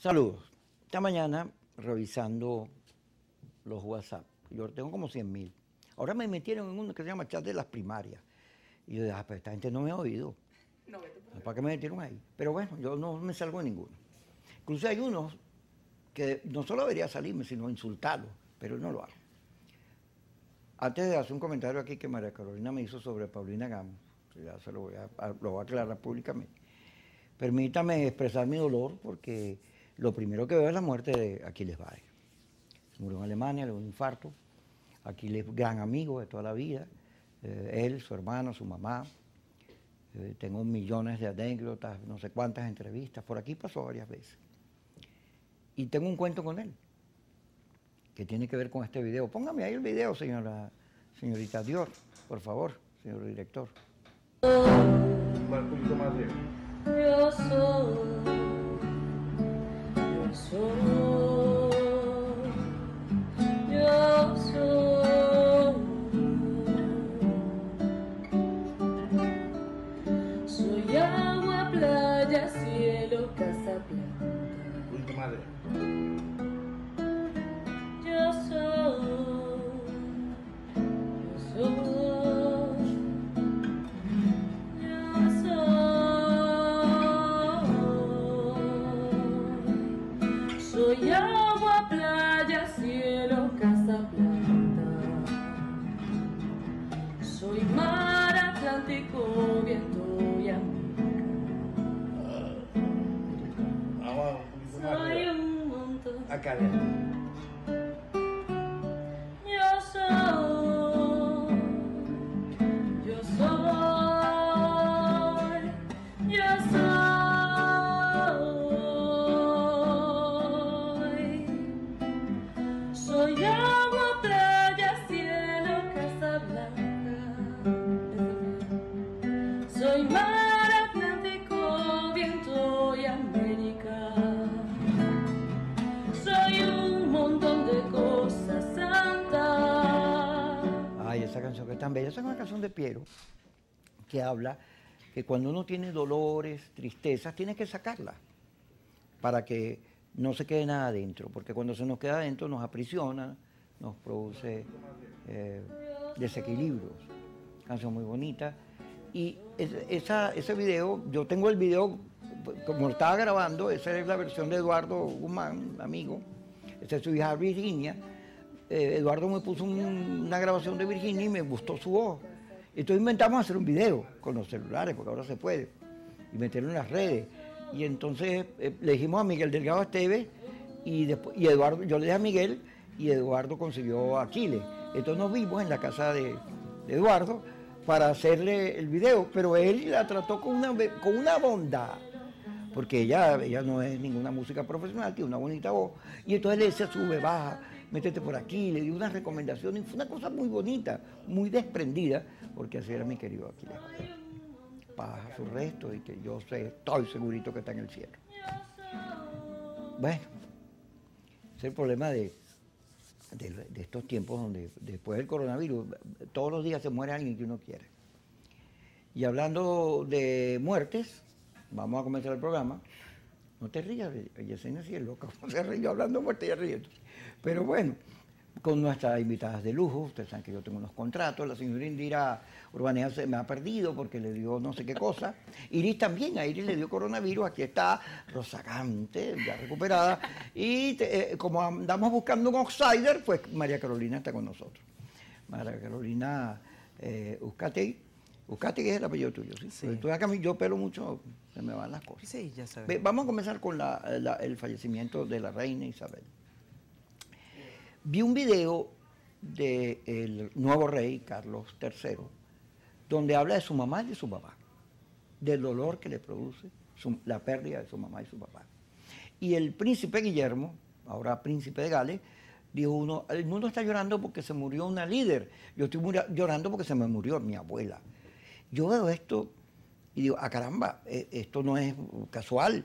Saludos. Esta mañana, revisando los WhatsApp, yo tengo como 100 mil. Ahora me metieron en uno que se llama chat de las primarias. Y yo dije, ah, esta gente no me ha oído. No, ¿Para qué me metieron ahí? Pero bueno, yo no me salgo de ninguno. Incluso hay unos que no solo debería salirme, sino insultarlo, pero no lo hago. Antes de hacer un comentario aquí que María Carolina me hizo sobre Paulina Gamos. ya se lo lo voy a aclarar públicamente. Permítame expresar mi dolor porque lo primero que veo es la muerte de Aquiles Baez. Murió en Alemania, le dio un infarto. Aquiles, gran amigo de toda la vida. Eh, él, su hermano, su mamá. Eh, tengo millones de anécdotas, no sé cuántas entrevistas. Por aquí pasó varias veces. Y tengo un cuento con él que tiene que ver con este video. Póngame ahí el video, señora, señorita Dios, por favor, señor director. solo que habla que cuando uno tiene dolores, tristezas, tiene que sacarlas para que no se quede nada adentro, porque cuando se nos queda adentro nos aprisiona, nos produce eh, desequilibrios. Canción muy bonita. Y ese video, yo tengo el video, como estaba grabando, esa es la versión de Eduardo Guzmán, amigo, esa es su hija Virginia. Eh, Eduardo me puso una grabación de Virginia y me gustó su voz. Entonces inventamos hacer un video con los celulares, porque ahora se puede, y meterlo en las redes. Y entonces eh, le dijimos a Miguel Delgado Esteves y, y Eduardo, yo le dije a Miguel y Eduardo consiguió a Chile. Entonces nos vimos en la casa de, Eduardo para hacerle el video, pero él la trató con una, con una bondad, porque ella, ella no es ninguna música profesional, tiene una bonita voz, y entonces le dice sube, baja, métete por aquí, le di una recomendación, fue una cosa muy bonita, muy desprendida, porque así era mi querido Aquiles. Paz su resto y que yo sé, estoy segurito que está en el cielo. Bueno, es el problema de, de, estos tiempos donde después del coronavirus todos los días se muere alguien que uno quiere. Y hablando de muertes, vamos a comenzar el programa. No te rías, Yesenia sí es loca. No se ríe hablando de muerte y riendo. Pero bueno, con nuestras invitadas de lujo, ustedes saben que yo tengo unos contratos, la señora Indira Urbanea se me ha perdido porque le dio no sé qué cosa. Iris también, a Iris le dio coronavirus, aquí está Rosagante, ya recuperada. Y eh, como andamos buscando un outsider, pues María Carolina está con nosotros. María Carolina eh, Uzcategui. que es el apellido tuyo, ¿sí? Tú acá, yo pelo mucho, se me van las cosas. Sí, ya sabes. Vamos a comenzar con el fallecimiento de la reina Isabel vi un video del nuevo rey Carlos III, donde habla de su mamá y de su papá, del dolor que le produce la pérdida de su mamá y su papá. Y el príncipe Guillermo, ahora príncipe de Gales, dijo uno, el mundo está llorando porque se murió una líder, yo estoy llorando porque se me murió mi abuela. Yo veo esto y digo, ah caramba, eh, esto no es casual,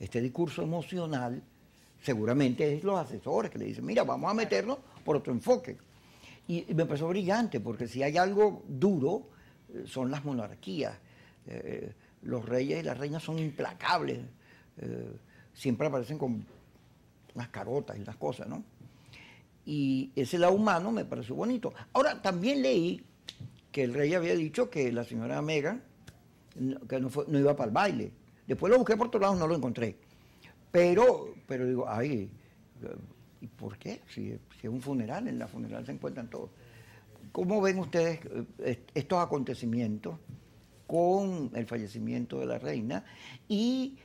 este discurso emocional seguramente es los asesores que le dicen, mira, vamos a meternos por otro enfoque. Y me pareció brillante, porque si hay algo duro, eh, son las monarquías. Eh, eh, los reyes y las reinas son implacables. siempre aparecen con las carotas y las cosas, ¿no? Y ese lado humano me pareció bonito. Ahora, también leí que el rey había dicho que la señora Mega que no, iba para el baile. Después lo busqué por lado y no lo encontré. Pero, pero digo, ay, ¿y por qué? Si, es un funeral, en la funeral se encuentran todos. ¿Cómo ven ustedes eh, estos acontecimientos con el fallecimiento de la reina y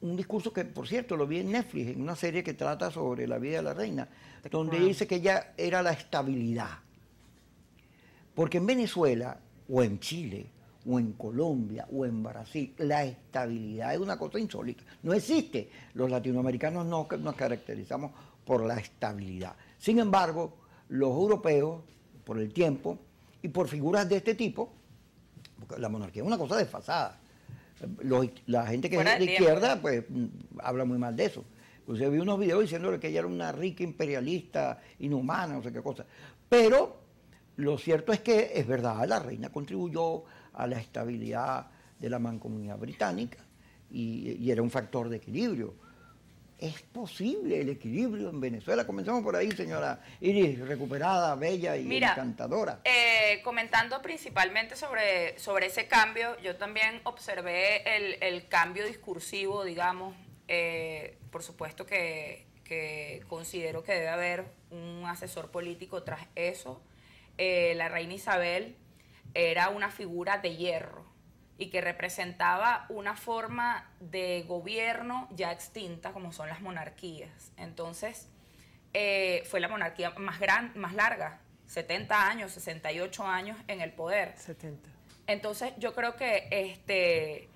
un discurso que, por cierto, lo vi en Netflix, en una serie que trata sobre la vida de la reina, donde ah. dice que ella era la estabilidad. Porque en Venezuela o en Chile, o en Colombia o en Brasil, la estabilidad es una cosa insólita. No existe. Los latinoamericanos no nos caracterizamos por la estabilidad. Sin embargo, los europeos, por el tiempo y por figuras de este tipo, porque la monarquía es una cosa desfasada. la gente que es de izquierda, pues mm, habla muy mal de eso. usted vi unos videos diciéndole que ella era una rica imperialista, inhumana, no sé qué cosa. Pero lo cierto es que es verdad, la reina contribuyó a la estabilidad de la mancomunidad británica y, era un factor de equilibrio. ¿Es posible el equilibrio en Venezuela? Comenzamos por ahí, señora Iris, recuperada, bella y encantadora. Eh, comentando principalmente sobre, sobre ese cambio, yo también observé el, el cambio discursivo, digamos. Eh, por supuesto que, que, considero que debe haber un asesor político tras eso. Eh, la reina Isabel era una figura de hierro y que representaba una forma de gobierno ya extinta como son las monarquías. Entonces, eh, fue la monarquía más, gran, más larga, 70 años, 68 años en el poder. 70. Entonces, yo creo que este,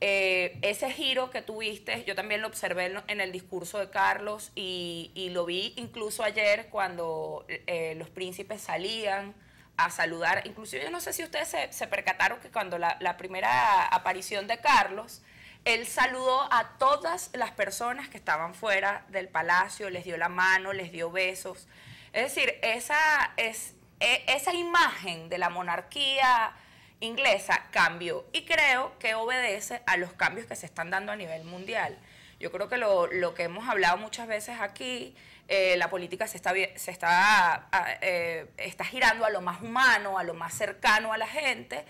eh, ese giro que tuviste, yo también lo observé en el discurso de Carlos y, lo vi incluso ayer cuando eh, los príncipes salían a saludar. Inclusive yo no sé si ustedes se, percataron que cuando la, primera aparición de Carlos, él saludó a todas las personas que estaban fuera del palacio, les dio la mano, les dio besos. Es decir, esa, es, e, esa imagen de la monarquía inglesa cambió y creo que obedece a los cambios que se están dando a nivel mundial. Yo creo que lo, lo que hemos hablado muchas veces aquí eh, la política se está, se está, ah, eh, está girando a lo más humano, a lo más cercano a la gente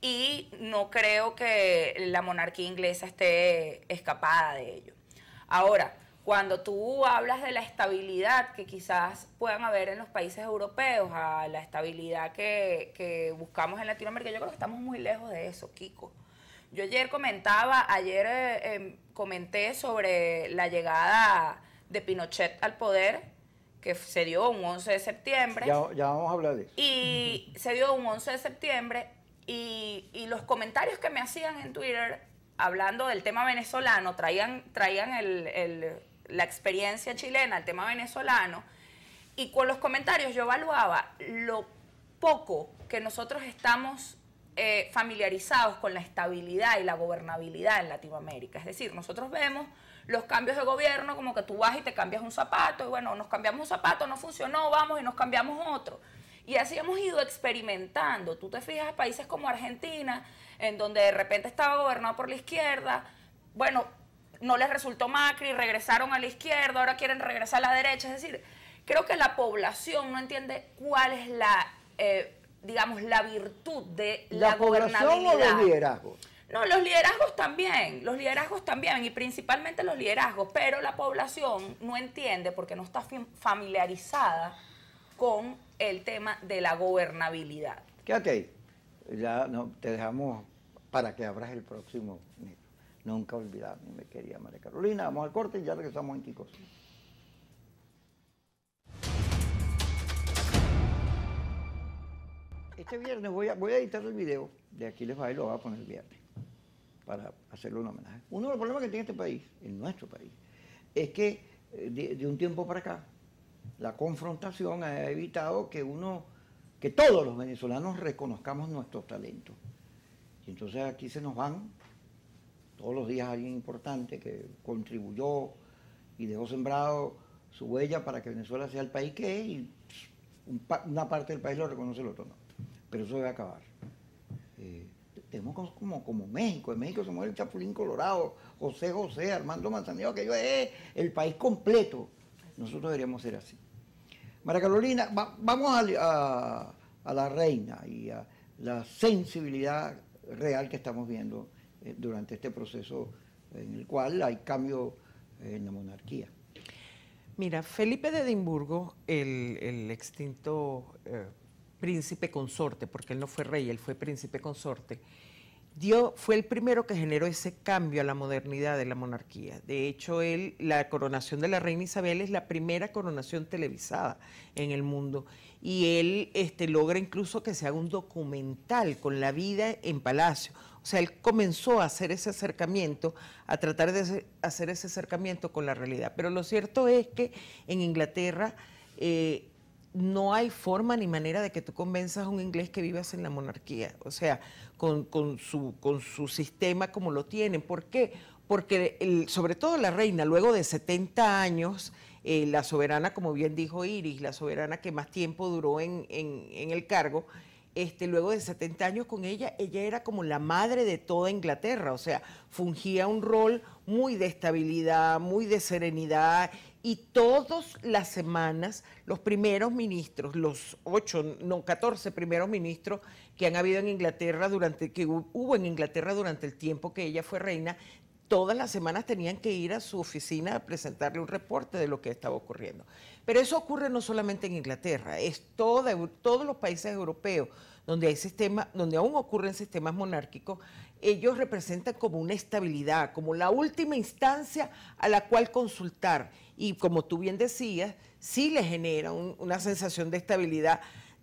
y no creo que la monarquía inglesa esté escapada de ello. Ahora, cuando tú hablas de la estabilidad que quizás puedan haber en los países europeos, a la estabilidad que, buscamos en Latinoamérica, yo creo que estamos muy lejos de eso, Kiko. Yo ayer comentaba, ayer eh, em, comenté sobre la llegada de Pinochet al poder, que se dio un 11 de septiembre. Ya, vamos a hablar de eso. Y se dio un 11 de septiembre y, los comentarios que me hacían en Twitter hablando del tema venezolano, traían, traían la experiencia chilena, el tema venezolano, y con los comentarios yo evaluaba lo poco que nosotros estamos eh, familiarizados con la estabilidad y la gobernabilidad en Latinoamérica. Es decir, nosotros vemos los cambios de gobierno, como que tú vas y te cambias un zapato, y bueno, nos cambiamos un zapato, no funcionó, vamos y nos cambiamos otro. Y así hemos ido experimentando. Tú te fijas a países como Argentina, en donde de repente estaba gobernado por la izquierda, bueno, no les resultó Macri, regresaron a la izquierda, ahora quieren regresar a la derecha. Es decir, creo que la población no entiende cuál es la, eh, digamos, la virtud de la, la gobernabilidad. O no, los liderazgos también, los liderazgos también, y principalmente los liderazgos, pero la población no entiende porque no está familiarizada con el tema de la gobernabilidad. Quédate ahí, ya no, te dejamos para que abras el próximo. Nunca olvidar, me quería María Carolina, vamos al corte y ya regresamos en Kikos. Este viernes voy a, voy a editar el video, de aquí les va y lo voy a poner el viernes para hacerle un homenaje. Uno de los problemas que tiene este país, en nuestro país, es que eh, de, un tiempo para acá, la confrontación ha evitado que uno, que todos los venezolanos reconozcamos nuestros talentos. Y entonces aquí se nos van todos los días alguien importante que contribuyó y dejó sembrado su huella para que Venezuela sea el país que es y una parte del país lo reconoce, el otro no. Pero eso debe acabar. Eh, tenemos como, como México. En México somos el Chapulín Colorado, José José, Armando Manzanillo, que yo es el país completo. Nosotros deberíamos ser así. María Carolina, vamos a, la reina y a la sensibilidad real que estamos viendo eh, durante este proceso en el cual hay cambio en la monarquía. Mira, Felipe de Edimburgo, el, extinto eh, príncipe consorte, porque él no fue rey, él fue príncipe consorte, dio, fue el primero que generó ese cambio a la modernidad de la monarquía. De hecho, la coronación de la reina Isabel es la primera coronación televisada en el mundo. Y él este, logra incluso que se haga un documental con la vida en palacio. O sea, él comenzó a hacer ese acercamiento, a tratar de hacer ese acercamiento con la realidad. Pero lo cierto es que en Inglaterra... Eh, no hay forma ni manera de que tú convenzas a un inglés que vivas en la monarquía, o sea, con, su, con su, sistema como lo tienen. ¿Por qué? Porque sobre todo la reina, luego de 70 años, eh, la soberana, como bien dijo Iris, la soberana que más tiempo duró en, el cargo, este, luego de 70 años con ella, ella era como la madre de toda Inglaterra, o sea, fungía un rol muy de estabilidad, muy de serenidad y todas las semanas los primeros ministros, los ocho, no, 14 primeros ministros que han habido en Inglaterra durante, que hubo en Inglaterra durante el tiempo que ella fue reina, todas las semanas tenían que ir a su oficina a presentarle un reporte de lo que estaba ocurriendo. Pero eso ocurre no solamente en Inglaterra, es todos los países europeos donde hay donde aún ocurren sistemas monárquicos, ellos representan como una estabilidad, como la última instancia a la cual consultar. Y como tú bien decías, sí les genera una sensación de estabilidad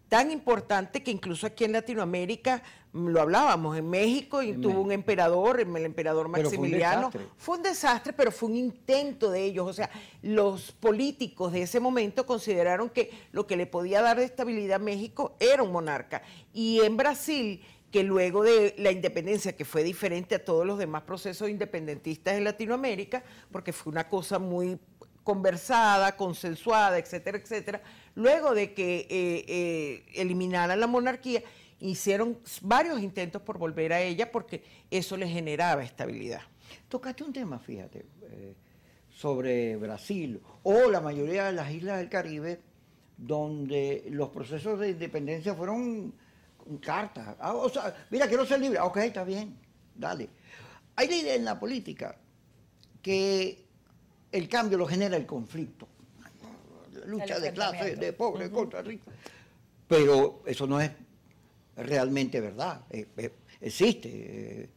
tan importante que incluso aquí en Latinoamérica mm, lo hablábamos, en México tuvo un emperador, el emperador Maximiliano. Fue un, fue un, desastre, pero fue un intento de ellos. O sea, los políticos de ese momento consideraron que lo que le podía dar de estabilidad a México era un monarca. Y en Brasil que luego de la independencia, que fue diferente a todos los demás procesos independentistas en Latinoamérica, porque fue una cosa muy conversada, consensuada, etcétera, etcétera, luego de que eh, eh la monarquía, hicieron varios intentos por volver a ella porque eso le generaba estabilidad. Tócate un tema, fíjate, eh, sobre Brasil o la mayoría de las islas del Caribe, donde los procesos de independencia fueron cartas. Ah, sea, mira, quiero ser libre. Ah, ok, está bien, dale. Hay la idea en la política que el cambio lo genera el conflicto. La lucha de clases, de pobres contra ricos, Pero eso no es realmente verdad. Eh, eh, existe,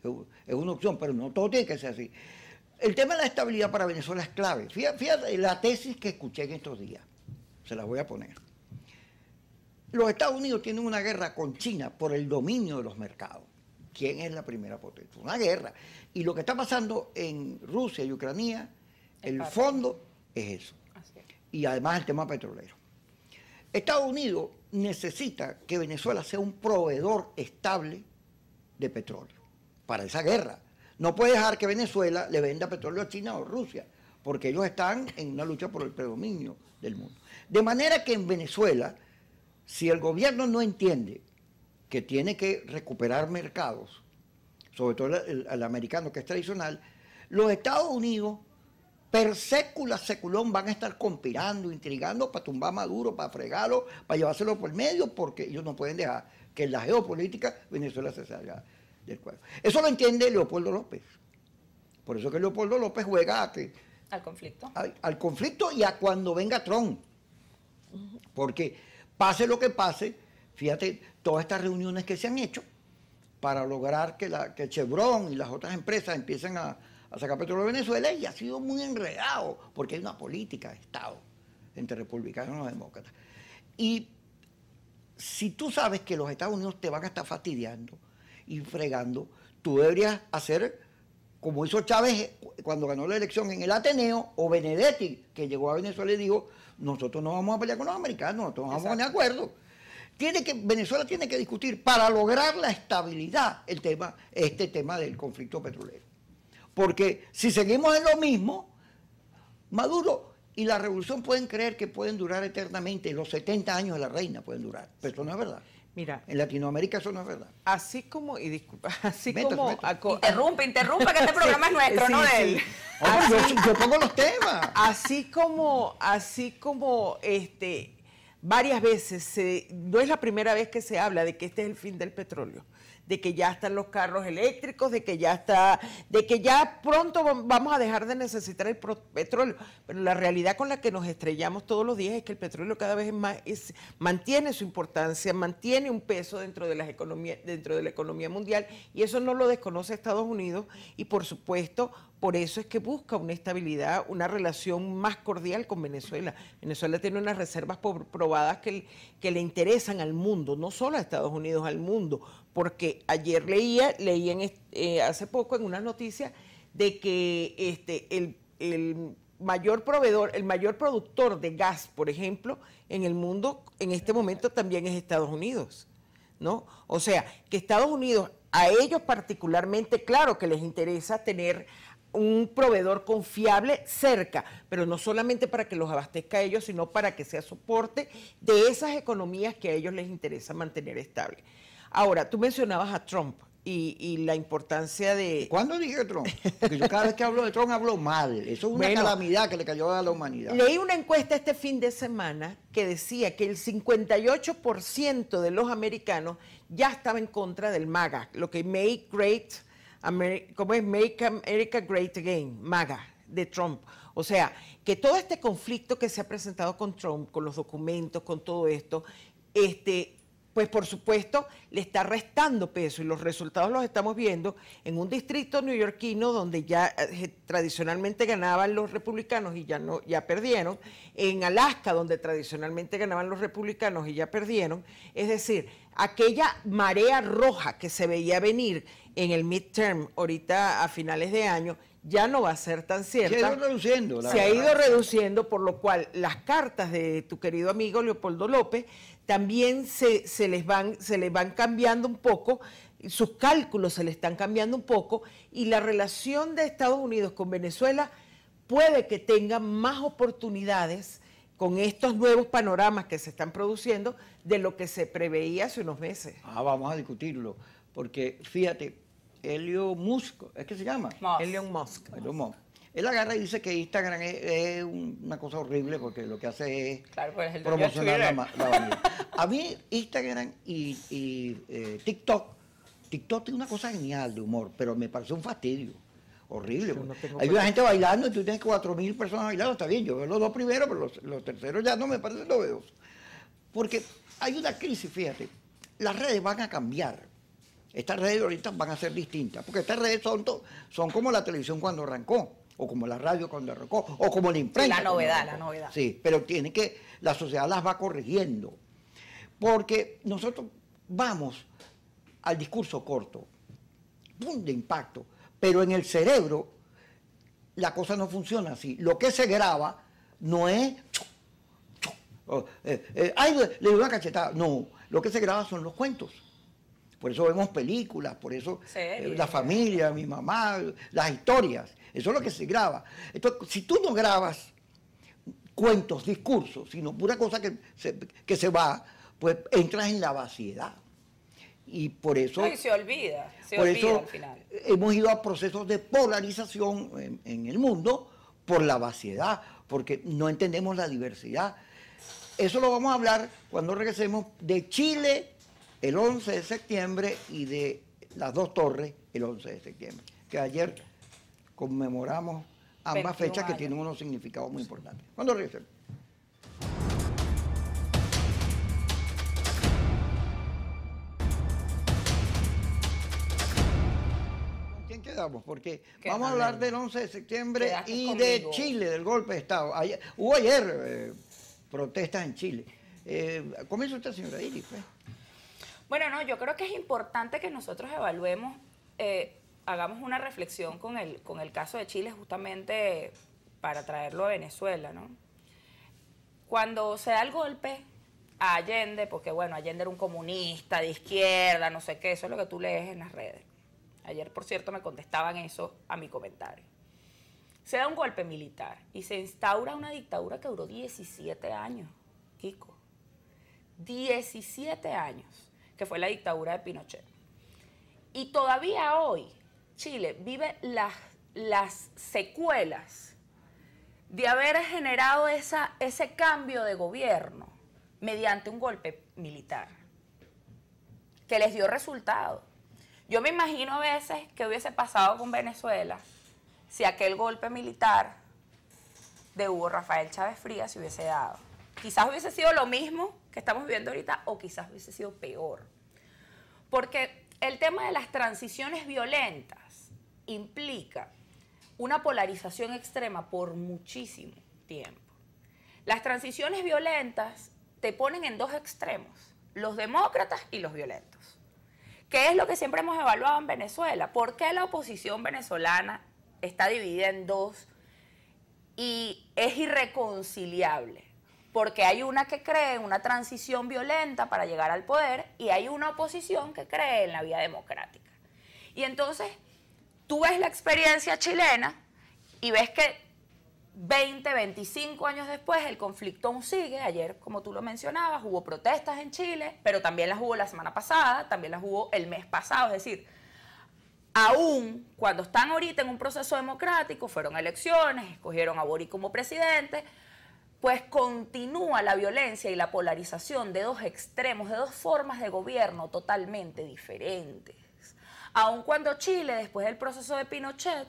eh, es una opción, pero no todo tiene que ser así. El tema de la estabilidad para Venezuela es clave. Fíjate, fíjate la tesis que escuché en estos días. Se la voy a poner. Los Estados Unidos tienen una guerra con China por el dominio de los mercados. ¿Quién es la primera potencia? Una guerra. Y lo que está pasando en Rusia y Ucrania, el, fondo es eso. Y además el tema petrolero. Estados Unidos necesita que Venezuela sea un proveedor estable de petróleo para esa guerra. No puede dejar que Venezuela le venda petróleo a China o Rusia, porque ellos están en una lucha por el predominio del mundo. De manera que en Venezuela si el gobierno no entiende que tiene que recuperar mercados, sobre todo el, americano que es tradicional, los Estados Unidos per sécula, seculón, van a estar conspirando, intrigando para tumbar a Maduro, para fregarlo, para llevárselo por el medio, porque ellos no pueden dejar que en la geopolítica Venezuela se salga del cuadro. Eso lo entiende Leopoldo López. Por eso que Leopoldo López juega a que, al conflicto. al conflicto y a cuando venga Trump. Porque pase lo que pase, fíjate todas estas reuniones que se han hecho para lograr que, Chevron y las otras empresas empiecen a, sacar petróleo de Venezuela y ha sido muy enredado porque hay una política de Estado entre republicanos y demócratas. Y si tú sabes que los Estados Unidos te van a estar fastidiando y fregando, tú deberías hacer como hizo Chávez cuando ganó la elección en el Ateneo, o Benedetti, que llegó a Venezuela y dijo, nosotros no vamos a pelear con los americanos, nosotros vamos a poner acuerdo. Venezuela tiene que discutir para lograr la estabilidad el tema, este tema del conflicto petrolero. Porque si seguimos en lo mismo, Maduro y la revolución pueden creer que pueden durar eternamente, los 70 años de la reina pueden durar, pero eso no es verdad. Mira, en Latinoamérica eso no es verdad. Así como, y disculpa, así como... Interrumpe, interrumpa, que este programa es nuestro, no yo, pongo los temas. Así como, así como, este, varias veces, se, no es la primera vez que se habla de que este es el fin del petróleo de que ya están los carros eléctricos, de que ya está, de que ya pronto vamos a dejar de necesitar el petróleo. Pero la realidad con la que nos estrellamos todos los días es que el petróleo cada vez más mantiene su importancia, mantiene un peso dentro de las economías, dentro de la economía mundial y eso no lo desconoce Estados Unidos y por supuesto por eso es que busca una estabilidad, una relación más cordial con Venezuela. Venezuela tiene unas reservas probadas que, le interesan al mundo, no solo a Estados Unidos, al mundo. Porque ayer leía, leía eh, hace poco en una noticia de que este, el, mayor proveedor, el mayor productor de gas, por ejemplo, en el mundo en este momento también es Estados Unidos. ¿No? O sea, que Estados Unidos, a ellos particularmente, claro que les interesa tener un proveedor confiable cerca, pero no solamente para que los abastezca a ellos, sino para que sea soporte de esas economías que a ellos les interesa mantener estable. Ahora, tú mencionabas a Trump y, la importancia de... ¿Cuándo dije Trump? Porque yo cada vez que hablo de Trump hablo mal. Eso es una calamidad que le cayó a la humanidad. Leí una encuesta este fin de semana que decía que el 58% de los americanos ya estaba en contra del MAGA, lo que Make Great ¿cómo es? Make America Great Again, MAGA, de Trump. O sea, que todo este conflicto que se ha presentado con Trump, con los documentos, con todo esto, este, pues por supuesto le está restando peso y los resultados los estamos viendo en un distrito neoyorquino donde ya eh, tradicionalmente ganaban los republicanos y ya no ya perdieron, en Alaska donde tradicionalmente ganaban los republicanos y ya perdieron, es decir, aquella marea roja que se veía venir en el midterm ahorita a finales de año ya no va a ser tan cierta. Se ha ido reduciendo. se ha ido reduciendo, por lo cual las cartas de tu querido amigo Leopoldo López también se, se les, van, se les van cambiando un poco, sus cálculos se le están cambiando un poco y la relación de Estados Unidos con Venezuela puede que tenga más oportunidades con estos nuevos panoramas que se están produciendo de lo que se preveía hace unos meses. Ah, vamos a discutirlo, porque fíjate, Elio Musk, ¿es que se llama? Musk. Elon Musk. Él agarra y dice que Instagram es, una cosa horrible porque lo que hace es pues, promocionar la, la A mí Instagram y, eh, TikTok, TikTok tiene una cosa genial de humor, pero me parece un fastidio horrible. Pues. Hay una gente bailando y tú tienes mil personas bailando, está bien, yo veo los dos primeros, pero los, terceros ya no me parecen veo. Porque hay una crisis, fíjate, las redes van a cambiar. Estas redes ahorita van a ser distintas, porque estas redes son, como la televisión cuando arrancó, o como la radio cuando arrancó, o como la imprenta. la novedad, la novedad. Sí, pero tiene que, la sociedad las va corrigiendo, porque nosotros vamos al discurso corto, de impacto, pero en el cerebro la cosa no funciona así. Lo que se graba no es... Oh, eh, eh, ay, le doy una cachetada. No, lo que se graba son los cuentos por eso vemos películas, por eso eh, la familia, mi mamá, las historias, eso es lo que se graba. Entonces, si tú no grabas cuentos, discursos, sino pura cosa que se, que se va, pues entras en la vaciedad. Y por eso... se olvida, por eso Hemos ido a procesos de polarización en, en el mundo por la vaciedad, porque no entendemos la diversidad. Eso lo vamos a hablar cuando regresemos de Chile el 11 de septiembre y de las dos torres el 11 de septiembre, que ayer conmemoramos ambas fechas que tienen unos significados muy importantes. ¿Cuándo ¿Con quién quedamos, porque vamos a hablar del 11 de septiembre y de Chile, del golpe de Estado. hubo ayer eh, protestas en Chile. Eh, comienza usted, señora Iris. Pues. Bueno, no, yo creo que es importante que nosotros evaluemos, eh, hagamos una reflexión con el, con el caso de Chile justamente para traerlo a Venezuela, ¿no? Cuando se da el golpe a Allende, porque bueno, Allende era un comunista de izquierda, no sé qué, eso es lo que tú lees en las redes. Ayer, por cierto, me contestaban eso a mi comentario. Se da un golpe militar y se instaura una dictadura que duró 17 años, Kiko. 17 años que fue la dictadura de Pinochet. Y todavía hoy Chile vive las, las secuelas de haber generado esa, ese cambio de gobierno mediante un golpe militar, que les dio resultado. Yo me imagino a veces que hubiese pasado con Venezuela si aquel golpe militar de Hugo Rafael Chávez Frías se hubiese dado. Quizás hubiese sido lo mismo que estamos viviendo ahorita o quizás hubiese sido peor. Porque el tema de las transiciones violentas implica una polarización extrema por muchísimo tiempo. Las transiciones violentas te ponen en dos extremos, los demócratas y los violentos. ¿Qué es lo que siempre hemos evaluado en Venezuela? ¿Por qué la oposición venezolana está dividida en dos y es irreconciliable? porque hay una que cree en una transición violenta para llegar al poder y hay una oposición que cree en la vía democrática. Y entonces tú ves la experiencia chilena y ves que 20, 25 años después el conflicto aún sigue. Ayer, como tú lo mencionabas, hubo protestas en Chile, pero también las hubo la semana pasada, también las hubo el mes pasado, es decir, aún cuando están ahorita en un proceso democrático, fueron elecciones, escogieron a Boric como presidente, pues continúa la violencia y la polarización de dos extremos, de dos formas de gobierno totalmente diferentes. Aun cuando Chile, después del proceso de Pinochet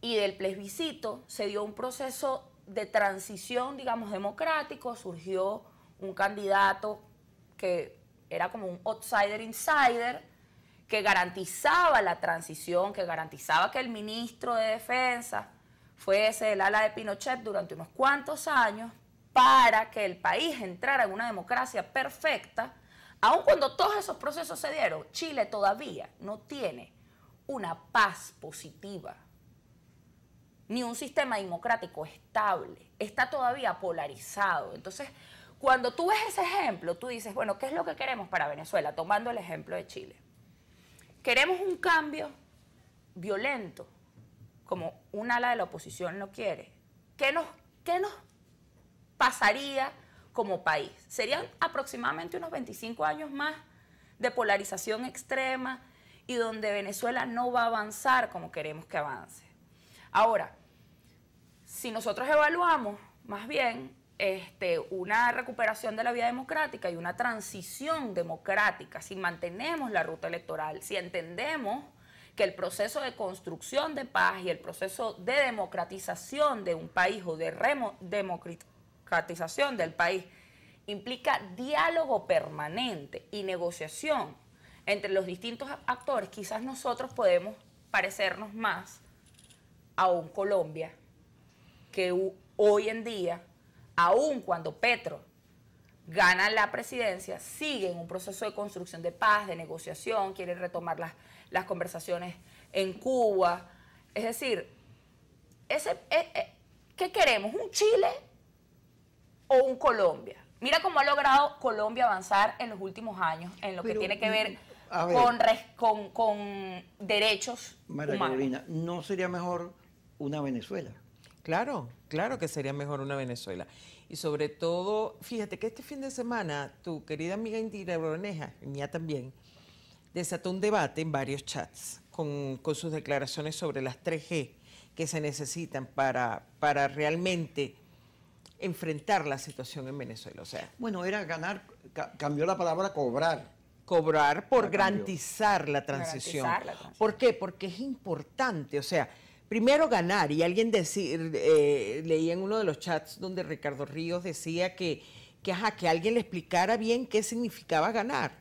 y del plebiscito, se dio un proceso de transición, digamos, democrático, surgió un candidato que era como un outsider insider, que garantizaba la transición, que garantizaba que el ministro de Defensa, fue ese el ala de Pinochet durante unos cuantos años para que el país entrara en una democracia perfecta, aun cuando todos esos procesos se dieron, Chile todavía no tiene una paz positiva, ni un sistema democrático estable, está todavía polarizado. Entonces, cuando tú ves ese ejemplo, tú dices, bueno, ¿qué es lo que queremos para Venezuela? Tomando el ejemplo de Chile. Queremos un cambio violento, como un ala de la oposición no quiere. ¿Qué nos, nos pasaría como país? Serían aproximadamente unos 25 años más de polarización extrema y donde Venezuela no va a avanzar como queremos que avance. Ahora, si nosotros evaluamos más bien este, una recuperación de la vida democrática y una transición democrática, si mantenemos la ruta electoral, si entendemos que el proceso de construcción de paz y el proceso de democratización de un país o de remo democratización del país implica diálogo permanente y negociación entre los distintos actores. Quizás nosotros podemos parecernos más a un Colombia que hoy en día, aún cuando Petro gana la presidencia, sigue en un proceso de construcción de paz, de negociación, quiere retomar las, las conversaciones en Cuba. Es decir, ese, eh, eh, ¿qué queremos? ¿Un Chile o un Colombia? Mira cómo ha logrado Colombia avanzar en los últimos años en lo que tiene que ver, con, con, derechos María ¿no sería mejor una Venezuela? Claro, claro que sería mejor una Venezuela y sobre todo, fíjate que este fin de semana tu querida amiga Indira Broneja, mía también, desató un debate en varios chats con, sus declaraciones sobre las 3G que se necesitan para, para realmente enfrentar la situación en Venezuela. O sea, bueno, era ganar, cambió la palabra cobrar. Cobrar por garantizar la, garantizar la, transición. ¿Por qué? Porque es importante. O sea, primero ganar, y alguien decir, eh, leí en uno de los chats donde Ricardo Ríos decía que, que, que alguien le explicara bien qué significaba ganar.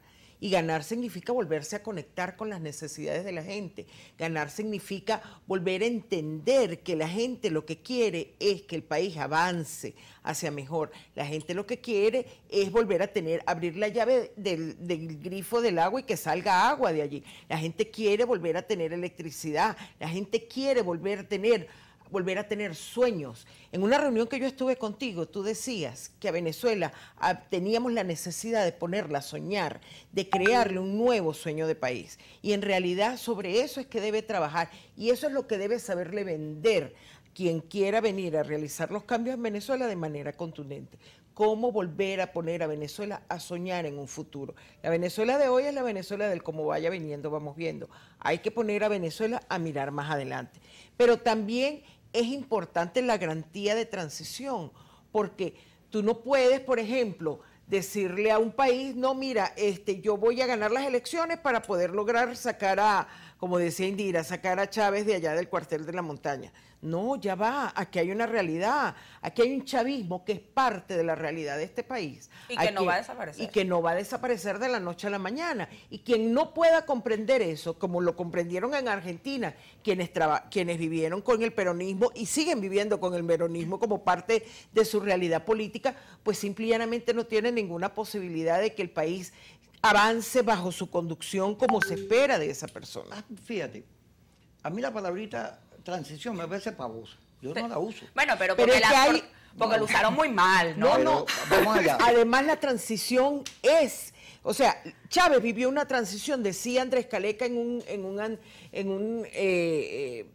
Y ganar significa volverse a conectar con las necesidades de la gente. Ganar significa volver a entender que la gente lo que quiere es que el país avance hacia mejor. La gente lo que quiere es volver a tener, abrir la llave del, del grifo del agua y que salga agua de allí. La gente quiere volver a tener electricidad. La gente quiere volver a tener volver a tener sueños. En una reunión que yo estuve contigo, tú decías que a Venezuela ah, teníamos la necesidad de ponerla a soñar, de crearle un nuevo sueño de país. Y en realidad sobre eso es que debe trabajar y eso es lo que debe saberle vender quien quiera venir a realizar los cambios en Venezuela de manera contundente. Cómo volver a poner a Venezuela a soñar en un futuro. La Venezuela de hoy es la Venezuela del cómo vaya viniendo, vamos viendo. Hay que poner a Venezuela a mirar más adelante. Pero también es importante la garantía de transición, porque tú no puedes, por ejemplo, decirle a un país, no, mira, este, yo voy a ganar las elecciones para poder lograr sacar a, como decía Indira, sacar a Chávez de allá del cuartel de la montaña. No, ya va, aquí hay una realidad, aquí hay un chavismo que es parte de la realidad de este país. Y que no va a desaparecer. Y que no va a desaparecer de la noche a la mañana. Y quien no pueda comprender eso, como lo comprendieron en Argentina, quienes, quienes vivieron con el peronismo y siguen viviendo con el peronismo como parte de su realidad política, pues simplemente no tiene ninguna posibilidad de que el país avance bajo su conducción como se espera de esa persona. Ah, fíjate, a mí la palabrita transición me parece pavosa. Yo no la uso. Bueno, pero porque, porque lo usaron muy mal, ¿no? no, vamos allá. Además, la transición es. O sea, Chávez vivió una transición, decía Andrés Caleca en un, en un, en un, eh, eh,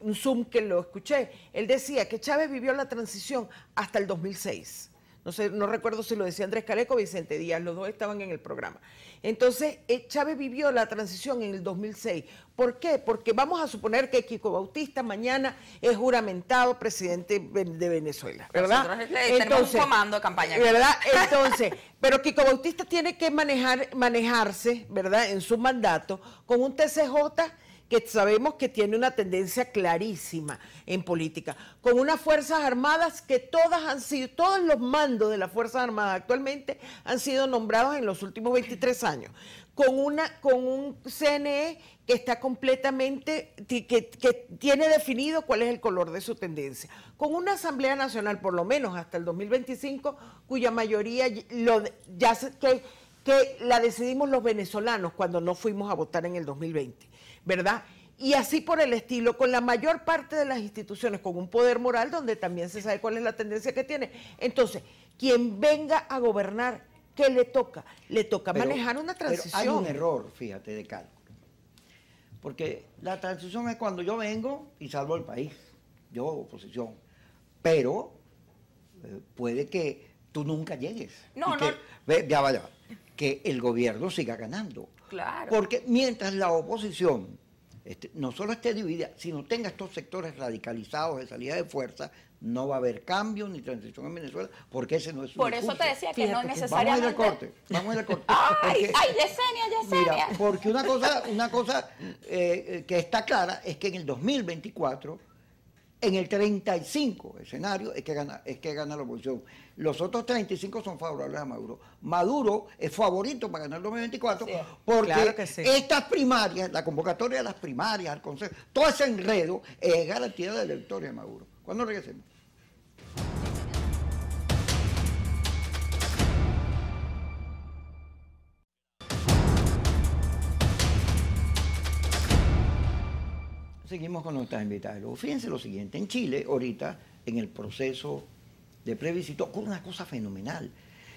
un Zoom que lo escuché. Él decía que Chávez vivió la transición hasta el 2006. No, sé, no recuerdo si lo decía Andrés Caleco o Vicente Díaz, los dos estaban en el programa. Entonces, eh, Chávez vivió la transición en el 2006. ¿Por qué? Porque vamos a suponer que Kiko Bautista mañana es juramentado presidente de Venezuela, ¿verdad? Este, Entonces, un comando de campaña. ¿Verdad? Entonces, pero Kiko Bautista tiene que manejar, manejarse, ¿verdad? En su mandato con un TCJ que sabemos que tiene una tendencia clarísima en política, con unas Fuerzas Armadas que todas han sido, todos los mandos de las Fuerzas Armadas actualmente han sido nombrados en los últimos 23 años, con, una, con un CNE que está completamente, que, tiene definido cuál es el color de su tendencia, con una Asamblea Nacional, por lo menos hasta el 2025, cuya mayoría lo, ya que, que la decidimos los venezolanos cuando no fuimos a votar en el 2020. ¿verdad? Y así por el estilo, con la mayor parte de las instituciones, con un poder moral donde también se sabe cuál es la tendencia que tiene. Entonces, quien venga a gobernar, ¿qué le toca? Le toca manejar una transición. Pero hay un error, fíjate, de cálculo. Porque la transición es cuando yo vengo y salvo el país, yo oposición. Pero eh, puede que tú nunca llegues. No, no. ya va, ya que el gobierno siga ganando. Claro. Porque mientras la oposición este, no solo esté dividida, sino tenga estos sectores radicalizados de salida de fuerza, no va a haber cambio ni transición en Venezuela, porque ese no es su Por eso te decía que no no necesariamente. Vamos a ir al corte, vamos a ir al corte. ¡Ay, porque, ay Yesenia, Yesenia! porque una cosa, una cosa eh, que está clara es que en el 2024, en el 35 escenario, es que gana, es que gana la oposición. Los otros 35 son favorables a Maduro. Maduro es favorito para ganar el 2024 porque estas primarias, la convocatoria de las primarias, al Consejo, todo ese enredo es garantía de la victoria de Maduro. ¿Cuándo regresemos. Seguimos con nuestras invitadas. Fíjense lo siguiente, en Chile ahorita en el proceso de previsito, ocurre una cosa fenomenal.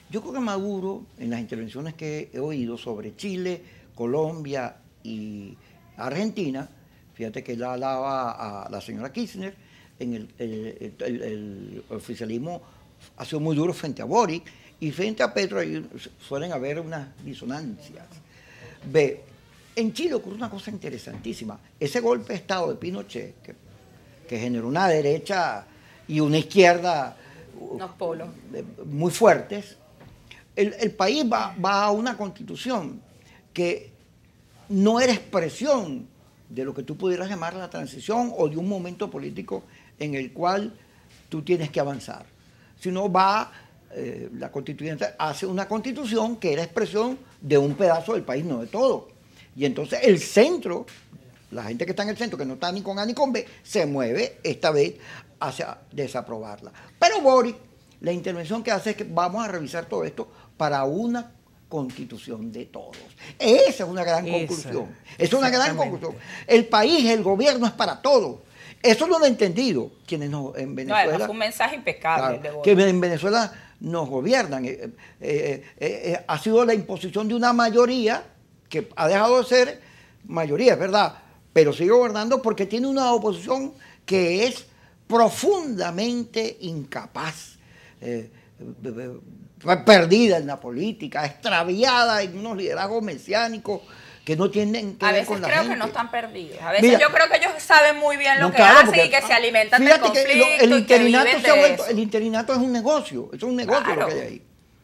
Yo creo que Maduro, en las intervenciones que he oído sobre Chile, Colombia y Argentina, fíjate que él alaba a la señora Kirchner, en el, oficialismo ha sido muy duro frente a Boric y frente a Petro suelen haber unas disonancias. Ve, En Chile ocurre una cosa interesantísima. Ese golpe de Estado de Pinochet, que, que generó una derecha y una izquierda polos. Eh, muy fuertes, el, país va, a una constitución que no era expresión de lo que tú pudieras llamar la transición o de un momento político en el cual tú tienes que avanzar, sino va, eh, la constituyente hace una constitución que era expresión de un pedazo del país, no de todo. Y entonces el centro la gente que está en el centro, que no está ni con A ni con B, se mueve esta vez hacia desaprobarla. Pero Boris la intervención que hace es que vamos a revisar todo esto para una constitución de todos. Esa es una gran conclusión. Es una gran conclusión. El país, el gobierno es para todos. Eso no lo ha entendido quienes en Venezuela. No, es un mensaje impecable. que en Venezuela nos gobiernan. Eh, eh, eh, ha sido la imposición de una mayoría que ha dejado de ser mayoría, es verdad, pero sigue gobernando porque tiene una oposición que es profundamente incapaz, eh, eh, perdida en la política, extraviada en unos liderazgos mesiánicos que no tienen que a ver veces con la creo que no están perdidos a veces yo creo que ellos saben muy bien lo que hacen y que se ah, alimentan de conflicto que el, interinato es un negocio es un negocio lo que hay ahí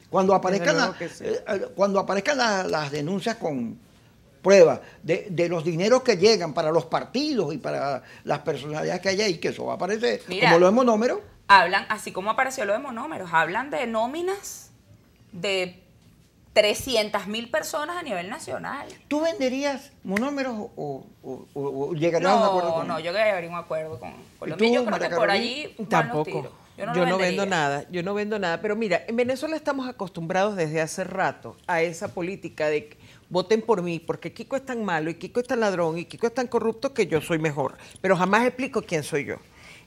cuando aparezcan, eh, cuando aparezcan las denuncias con prueba de, los dineros que llegan para los partidos y para las personalidades que hay ahí, que eso va a aparecer como lo de monómeros. Hablan, así como apareció lo de monómeros, hablan de nóminas de 300 mil personas a nivel nacional. ¿Tú venderías monómeros o, llegarías a un acuerdo con No, yo llegaría a un acuerdo con los yo que por allí tampoco. Yo, no, yo no, vendo nada, yo no vendo nada. Pero mira, en Venezuela estamos acostumbrados desde hace rato a esa política de voten por mí, porque Kiko es tan malo y Kiko es tan ladrón y Kiko es tan corrupto que yo soy mejor, pero jamás explico quién soy yo.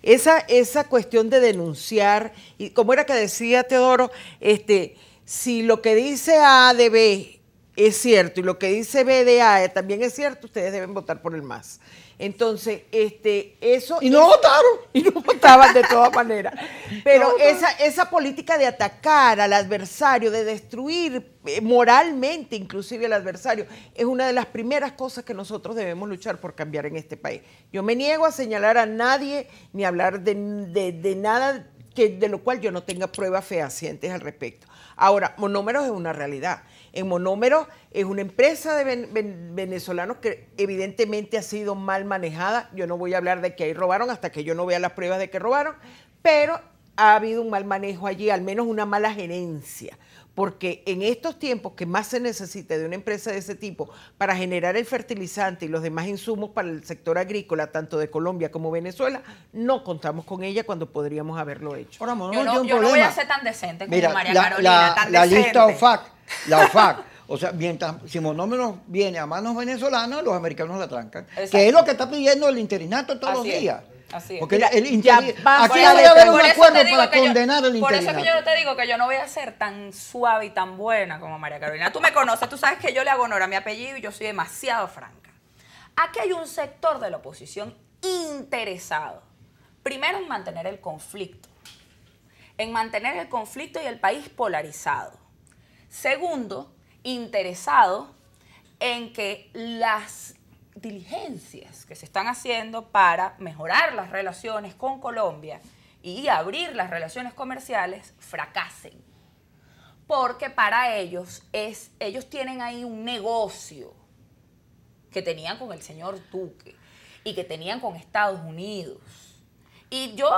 Esa, esa cuestión de denunciar, y como era que decía Teodoro, este, si lo que dice A de B es cierto y lo que dice B de A también es cierto, ustedes deben votar por el más. Entonces, este, eso... Y no votaron. Y no votaban de todas maneras. Pero esa, esa política de atacar al adversario, de destruir eh, moralmente inclusive al adversario, es una de las primeras cosas que nosotros debemos luchar por cambiar en este país. Yo me niego a señalar a nadie ni hablar de, de, nada que, de lo cual yo no tenga pruebas fehacientes al respecto. Ahora, monómeros es una realidad en Monómero es una empresa de venezolanos que evidentemente ha sido mal manejada. Yo no voy a hablar de que ahí robaron hasta que yo no vea las pruebas de que robaron, pero ha habido un mal manejo allí, al menos una mala gerencia, porque en estos tiempos que más se necesita de una empresa de ese tipo para generar el fertilizante y los demás insumos para el sector agrícola, tanto de Colombia como Venezuela, no contamos con ella cuando podríamos haberlo hecho. yo no, voy a ser tan decente como María Carolina. La, tan la la OFAC. O sea, mientras Simonómenos viene a manos venezolanas, los americanos la trancan. Que es lo que está pidiendo el interinato todos los días. Así es. Porque el Aquí debe haber un acuerdo para condenar el interinato. Por eso que yo te digo que yo no voy a ser tan suave y tan buena como María Carolina. Tú me conoces, tú sabes que yo le hago honor a mi apellido y yo soy demasiado franca. Aquí hay un sector de la oposición interesado. Primero en mantener el conflicto. En mantener el conflicto y el país polarizado Segundo, interesado en que las diligencias que se están haciendo para mejorar las relaciones con Colombia y abrir las relaciones comerciales fracasen. Porque para ellos es, ellos tienen ahí un negocio que tenían con el señor Duque y que tenían con Estados Unidos. Y yo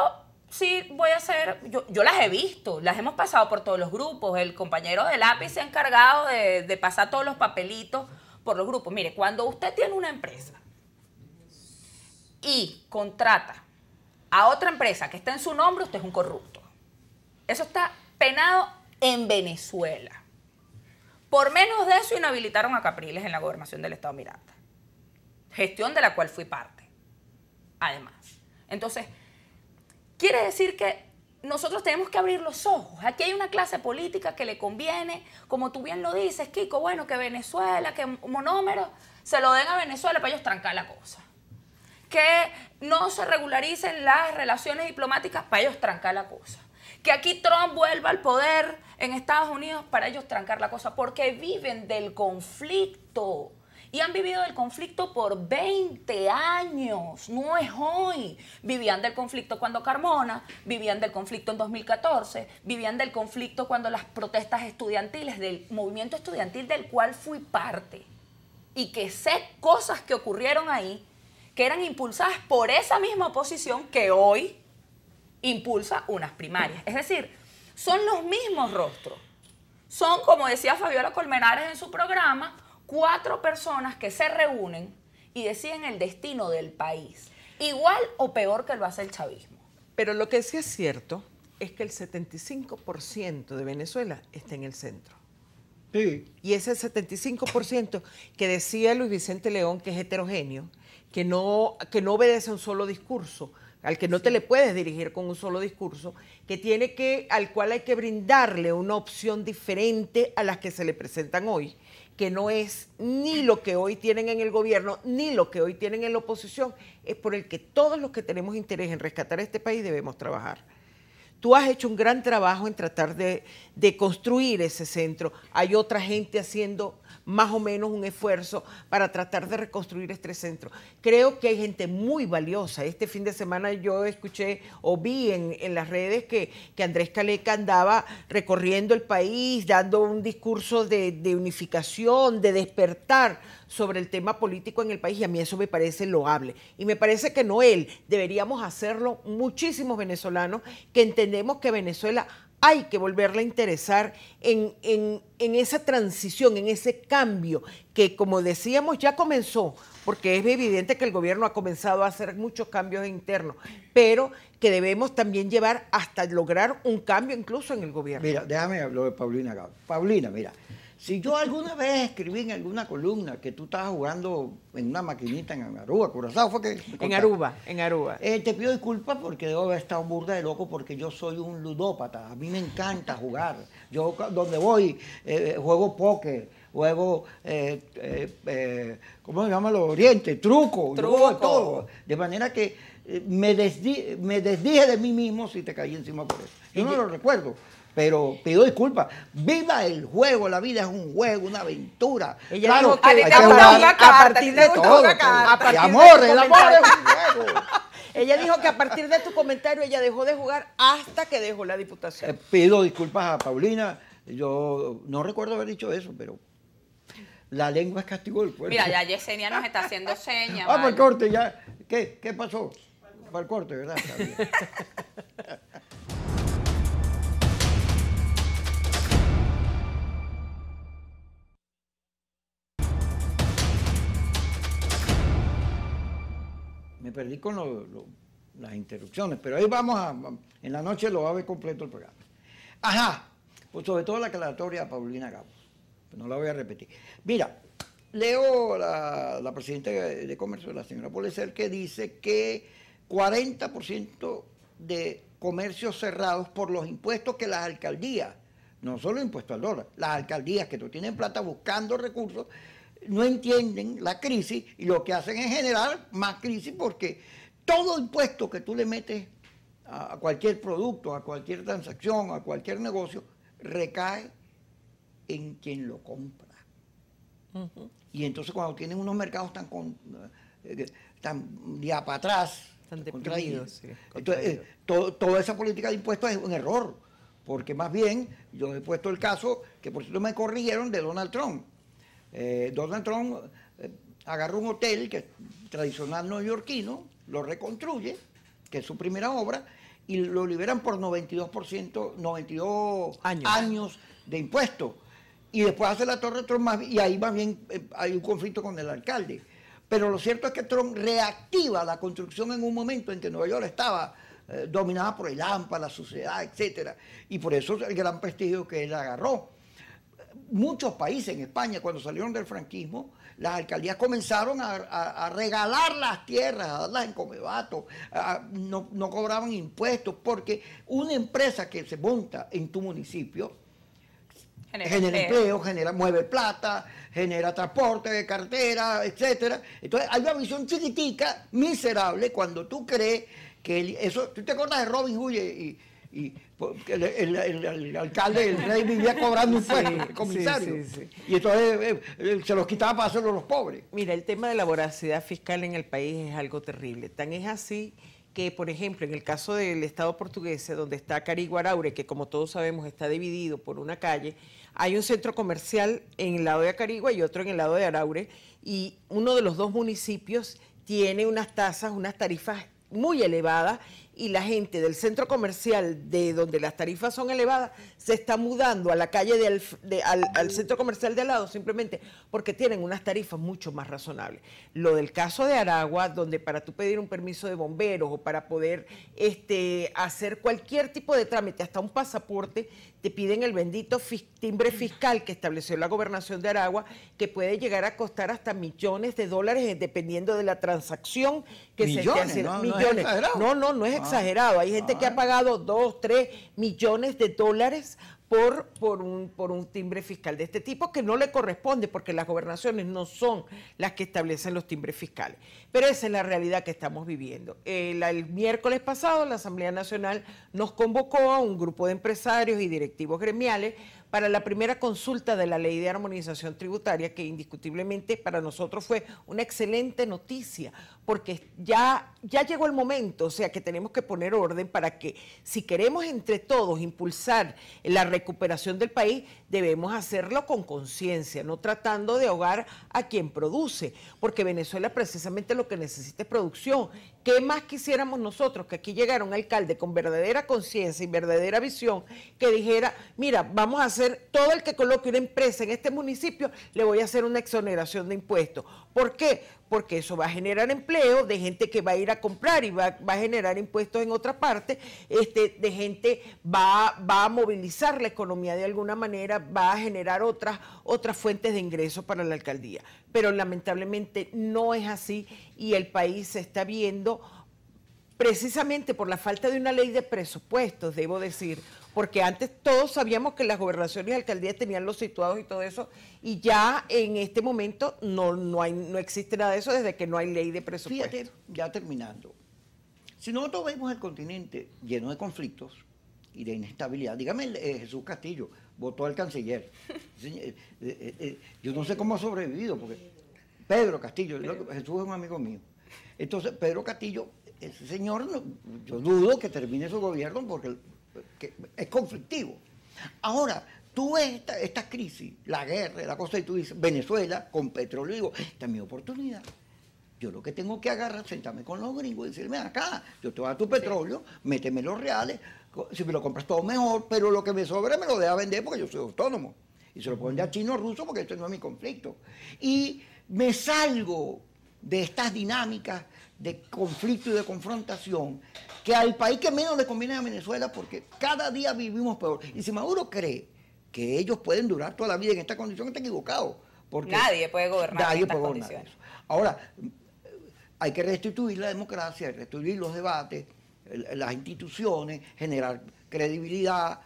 sí voy a hacer, yo, las he visto, las hemos pasado por todos los grupos, el compañero de lápiz se ha encargado de, de pasar todos los papelitos por los grupos. Mire, cuando usted tiene una empresa y contrata a otra empresa que está en su nombre, usted es un corrupto. Eso está penado en Venezuela. Por menos de eso inhabilitaron a Capriles en la gobernación del estado Miranda. Gestión de la cual fui parte, además. Entonces, Quiere decir que nosotros tenemos que abrir los ojos. Aquí hay una clase política que le conviene, como tú bien lo dices, Kiko, bueno, que Venezuela, que monómero, se lo den a Venezuela para ellos trancar la cosa. Que no se regularicen las relaciones diplomáticas para ellos trancar la cosa. Que aquí Trump vuelva al poder en Estados Unidos para ellos trancar la cosa, porque viven del conflicto y han vivido del conflicto por 20 años, no es hoy. Vivían del conflicto cuando Carmona, vivían del conflicto en 2014, vivían del conflicto cuando las protestas estudiantiles, del movimiento estudiantil del cual fui parte, y que sé cosas que ocurrieron ahí, que eran impulsadas por esa misma oposición que hoy impulsa unas primarias. Es decir, son los mismos rostros. Son, como decía Fabiola Colmenares en su programa, cuatro personas que se reúnen y deciden el destino del país. Igual o peor que lo hace el chavismo. Pero lo que sí es cierto es que el 75% de Venezuela está en el centro. Y ese 75% que decía Luis Vicente León que es heterogéneo, que no, que no obedece a un solo discurso, al que no te le puedes dirigir con un solo discurso, que tiene que, al cual hay que brindarle una opción diferente a las que se le presentan hoy que no es ni lo que hoy tienen en el gobierno, ni lo que hoy tienen en la oposición, es por el que todos los que tenemos interés en rescatar este país debemos trabajar. Tú has hecho un gran trabajo en tratar de, de construir ese centro. Hay otra gente haciendo más o menos un esfuerzo para tratar de reconstruir este centro. Creo que hay gente muy valiosa. Este fin de semana yo escuché o vi en, las redes que, Andrés Caleca andaba recorriendo el país, dando un discurso de, de unificación, de despertar sobre el tema político en el país y a mí eso me parece loable. Y me parece que no él, deberíamos hacerlo muchísimos venezolanos que entendemos que Venezuela hay que volverla a interesar en, esa transición, en ese cambio que, como decíamos, ya comenzó, porque es evidente que el gobierno ha comenzado a hacer muchos cambios internos, pero que debemos también llevar hasta lograr un cambio incluso en el gobierno. Mira, déjame hablar de Paulina Paulina, mira, si yo alguna vez escribí en alguna columna que tú estabas jugando en una maquinita en Aruba, Curazao, fue que. En Aruba, en Aruba. Eh, te pido disculpas porque debo haber estado burda de loco porque yo soy un ludópata. A mí me encanta jugar. Yo, donde voy, eh, eh, juego póker, juego. ¿Cómo se llama? Los oriente? truco, truco. juego todo. De manera que me, me desdije de mí mismo si te caí encima por eso. Yo no lo recuerdo pero pido disculpas. Viva el juego, la vida es un juego, una aventura. Ella claro, dijo que, a, partir de todo. el amor es un juego. Ella dijo que a partir de tu comentario ella dejó de jugar hasta que dejó la diputación. Eh, pido disculpas a Paulina. Yo no recuerdo haber dicho eso, pero la lengua es castigo del pueblo. Mira, ya Yesenia nos está haciendo señas. ah, por corte, ya. ¿Qué, qué pasó? ¿Por el corte, ¿verdad? perdí con las interrupciones, pero ahí vamos a, en la noche lo va a ver completo el programa. Ajá, pues sobre todo la aclaratoria de Paulina Gabo, pues no la voy a repetir. Mira, leo la, la presidenta de comercio, la señora Polecer, que dice que 40% de comercios cerrados por los impuestos que las alcaldías, no solo impuestos al dólar, las alcaldías que tú tienen plata buscando recursos, no entienden la crisis y lo que hacen es generar más crisis porque todo impuesto que tú le metes a cualquier producto, a cualquier transacción, a cualquier negocio, recae en quien lo compra. Y entonces cuando tienen unos mercados tan, con, eh, tan para atrás, contraídos, eh, toda esa política de impuestos es un error, porque más bien yo he puesto el caso que por cierto me corrigieron de Donald Trump eh, Donald Trump eh, agarró un hotel que tradicional neoyorquino, lo reconstruye, que es su primera obra, y lo liberan por 92%, 92 años, de impuestos. Y después hace la Torre Trump, y ahí más bien eh, hay un conflicto con el alcalde. Pero lo cierto es que Trump reactiva la construcción en un momento en que Nueva York estaba dominada por el AMPA, la sociedad, etc. Y por eso el gran prestigio que él agarró muchos países en España, cuando salieron del franquismo, las alcaldías comenzaron a, regalar las tierras, a darlas en comebato, no, cobraban impuestos, porque una empresa que se monta en tu municipio genera, empleo. genera, mueve plata, genera transporte de cartera, etcétera. Entonces hay una visión chiquitica, miserable, cuando tú crees que eso, tú te acuerdas de Robin Hood y, y el, alcalde, el rey vivía cobrando un puesto, comisario. y entonces eh, eh, se los quitaba para hacerlo los pobres. Mira, el tema de la voracidad fiscal en el país es algo terrible. Tan es así que, por ejemplo, en el caso del Estado portugués, donde está Carigua Araure, que como todos sabemos está dividido por una calle, hay un centro comercial en el lado de Carigua y otro en el lado de Araure, y uno de los dos municipios tiene unas tasas, unas tarifas muy elevadas y la gente del centro comercial de donde las tarifas son elevadas se está mudando a la calle al, centro comercial de al lado simplemente porque tienen unas tarifas mucho más razonables. Lo del caso de Aragua, donde para tú pedir un permiso de bomberos o para poder este, hacer cualquier tipo de trámite, hasta un pasaporte, te piden el bendito timbre fiscal que estableció la gobernación de Aragua, que puede llegar a costar hasta millones de dólares eh, dependiendo de la transacción que se esté No, No, no, no, es ah. exagerado. Hay gente que ha ah. pagado dos tres millones de dólares por, un, timbre fiscal de este tipo que no le corresponde porque las gobernaciones no son las que establecen los timbres fiscales. Pero esa es la realidad que estamos viviendo. El, el miércoles pasado la Asamblea Nacional nos convocó a un grupo de empresarios y directivos gremiales para la primera consulta de la ley de armonización tributaria que indiscutiblemente para nosotros fue una excelente noticia porque ya, ya llegó el momento, o sea que tenemos que poner orden para que si queremos entre todos impulsar la recuperación del país, debemos hacerlo con conciencia, no tratando de ahogar a quien produce, porque Venezuela precisamente lo que necesita es producción. ¿Qué más quisiéramos nosotros que aquí llegara un alcalde con verdadera conciencia y verdadera visión que dijera, mira, vamos a hacer todo el que coloque una empresa en este municipio, le voy a hacer una exoneración de impuestos? ¿Por qué? porque eso va a generar empleo de gente que va a ir a comprar y va, a generar impuestos en otra parte, este, de gente va, va, a movilizar la economía de alguna manera, va a generar otras, otras fuentes de ingresos para la alcaldía. Pero lamentablemente no es así y el país se está viendo precisamente por la falta de una ley de presupuestos, debo decir, porque antes todos sabíamos que las gobernaciones y alcaldías tenían los situados y todo eso, y ya en este momento no, no, no existe nada de eso desde que no hay ley de presupuesto. Fíjate, ya terminando, si nosotros vemos el continente lleno de conflictos y de inestabilidad, dígame eh, Jesús Castillo, votó al canciller. Eh, eh, yo no sé cómo ha sobrevivido, porque Pedro Castillo, Jesús es un amigo mío. Entonces, Pedro Castillo, ese señor, yo dudo que termine su gobierno porque que es conflictivo. Ahora, tú ves esta, crisis, la guerra, la cosa, y tú dices, Venezuela con petróleo, digo, esta es mi oportunidad. Yo lo que tengo que agarrar, sentarme con los gringos y decirme, acá, yo te voy a tu petróleo, méteme los reales, si me lo compras todo mejor, pero lo que me sobra me lo deja vender porque yo soy autónomo. Y se lo vender a chino ruso porque esto no es mi conflicto. Y me salgo de estas dinámicas de conflicto y de confrontación que al país que menos le conviene a Venezuela porque cada día vivimos peor. Y si Maduro cree que ellos pueden durar toda la vida en esta condición, está equivocado. Porque nadie puede gobernar. Nadie en puede Ahora, hay que restituir la democracia, restituir los debates, las instituciones, generar credibilidad,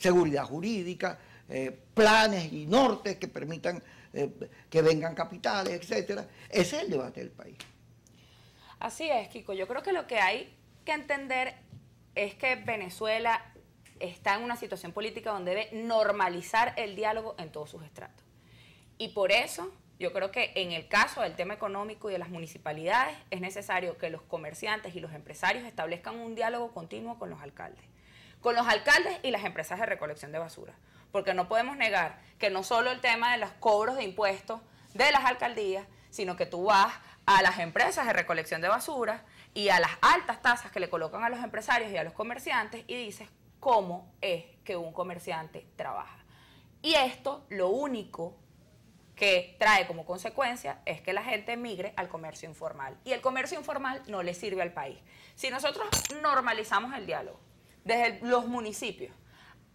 seguridad jurídica, eh, planes y nortes que permitan eh, que vengan capitales, etcétera. Ese es el debate del país. Así es, Kiko. Yo creo que lo que hay que entender es que Venezuela está en una situación política donde debe normalizar el diálogo en todos sus estratos. Y por eso yo creo que en el caso del tema económico y de las municipalidades es necesario que los comerciantes y los empresarios establezcan un diálogo continuo con los alcaldes, con los alcaldes y las empresas de recolección de basura, porque no podemos negar que no solo el tema de los cobros de impuestos de las alcaldías, sino que tú vas a las empresas de recolección de basura y a las altas tasas que le colocan a los empresarios y a los comerciantes y dices cómo es que un comerciante trabaja. Y esto lo único que trae como consecuencia es que la gente emigre al comercio informal. Y el comercio informal no le sirve al país. Si nosotros normalizamos el diálogo desde los municipios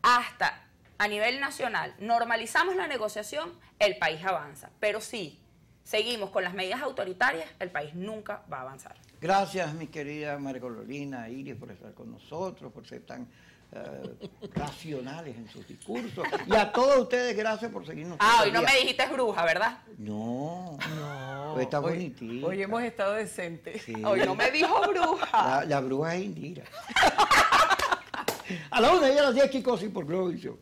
hasta a nivel nacional, normalizamos la negociación, el país avanza. Pero si seguimos con las medidas autoritarias, el país nunca va a avanzar. Gracias, mi querida Margololina Iris, por estar con nosotros, por ser tan eh, racionales en sus discursos. Y a todos ustedes, gracias por seguirnos. Ah, hoy no me dijiste bruja, ¿verdad? No, no. Está Hoy hemos estado decentes. Hoy no me dijo bruja. La, bruja es Indira. a la una de las 10, y por Globovisión.